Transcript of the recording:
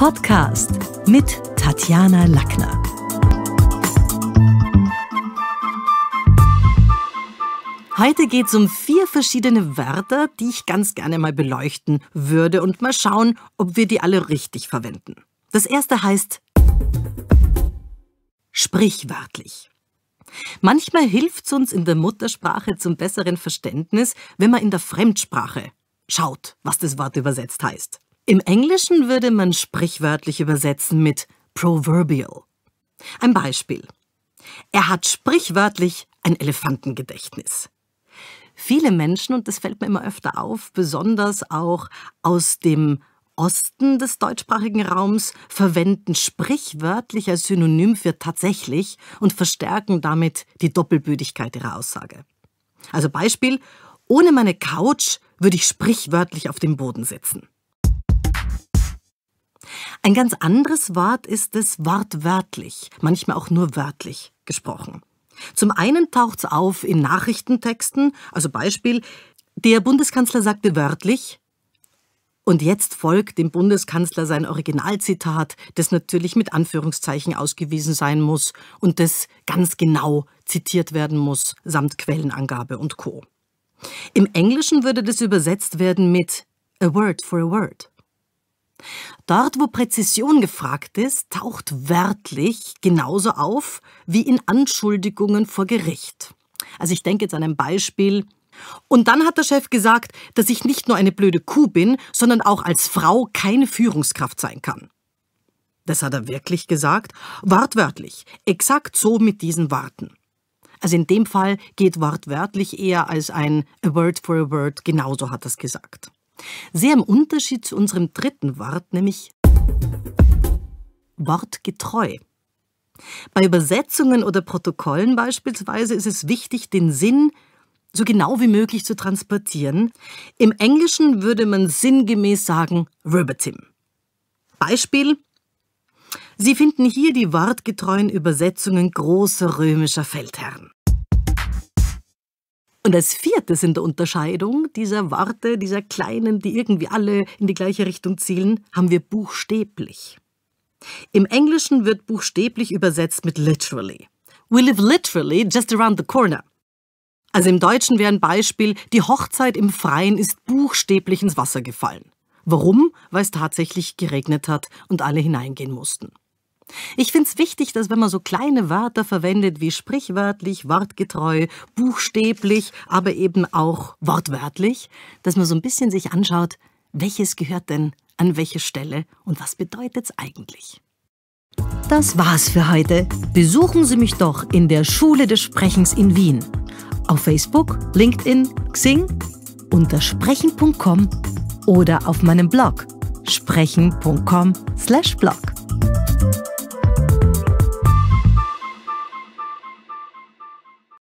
Podcast mit Tatjana Lackner. Heute geht es um vier verschiedene Wörter, die ich ganz gerne mal beleuchten würde und mal schauen, ob wir die alle richtig verwenden. Das erste heißt sprichwörtlich. Manchmal hilft es uns in der Muttersprache zum besseren Verständnis, wenn man in der Fremdsprache schaut, was das Wort übersetzt heißt. Im Englischen würde man sprichwörtlich übersetzen mit proverbial. Ein Beispiel. Er hat sprichwörtlich ein Elefantengedächtnis. Viele Menschen, und das fällt mir immer öfter auf, besonders auch aus dem Osten des deutschsprachigen Raums, verwenden sprichwörtlich als Synonym für tatsächlich und verstärken damit die Doppelbödigkeit ihrer Aussage. Also Beispiel, ohne meine Couch würde ich sprichwörtlich auf dem Boden sitzen. Ein ganz anderes Wort ist es wortwörtlich, manchmal auch nur wörtlich gesprochen. Zum einen taucht es auf in Nachrichtentexten, also Beispiel, der Bundeskanzler sagte wörtlich, und jetzt folgt dem Bundeskanzler sein Originalzitat, das natürlich mit Anführungszeichen ausgewiesen sein muss und das ganz genau zitiert werden muss, samt Quellenangabe und Co. Im Englischen würde das übersetzt werden mit A word for a word. Dort, wo Präzision gefragt ist, taucht wörtlich genauso auf wie in Anschuldigungen vor Gericht. Also ich denke jetzt an ein Beispiel. Und dann hat der Chef gesagt, dass ich nicht nur eine blöde Kuh bin, sondern auch als Frau keine Führungskraft sein kann. Das hat er wirklich gesagt, wortwörtlich, exakt so mit diesen Worten. Also in dem Fall geht wortwörtlich eher als ein a word for a word, genauso hat er es gesagt. Sehr im Unterschied zu unserem dritten Wort, nämlich wortgetreu. Bei Übersetzungen oder Protokollen beispielsweise ist es wichtig, den Sinn so genau wie möglich zu transportieren. Im Englischen würde man sinngemäß sagen verbatim. Beispiel Sie finden hier die wortgetreuen Übersetzungen großer römischer Feldherren. Und als viertes in der Unterscheidung dieser Worte, dieser kleinen, die irgendwie alle in die gleiche Richtung zielen, haben wir buchstäblich. Im Englischen wird buchstäblich übersetzt mit literally. We live literally just around the corner. Also im Deutschen wäre ein Beispiel, die Hochzeit im Freien ist buchstäblich ins Wasser gefallen. Warum? Weil es tatsächlich geregnet hat und alle hineingehen mussten. Ich finde es wichtig, dass wenn man so kleine Wörter verwendet wie sprichwörtlich, wortgetreu, buchstäblich, aber eben auch wortwörtlich, dass man so ein bisschen sich anschaut, welches gehört denn an welche Stelle und was bedeutet es eigentlich. Das war's für heute. Besuchen Sie mich doch in der Schule des Sprechens in Wien. Auf Facebook, LinkedIn, Xing, unter sprechen.com oder auf meinem Blog sprechen.com/blog.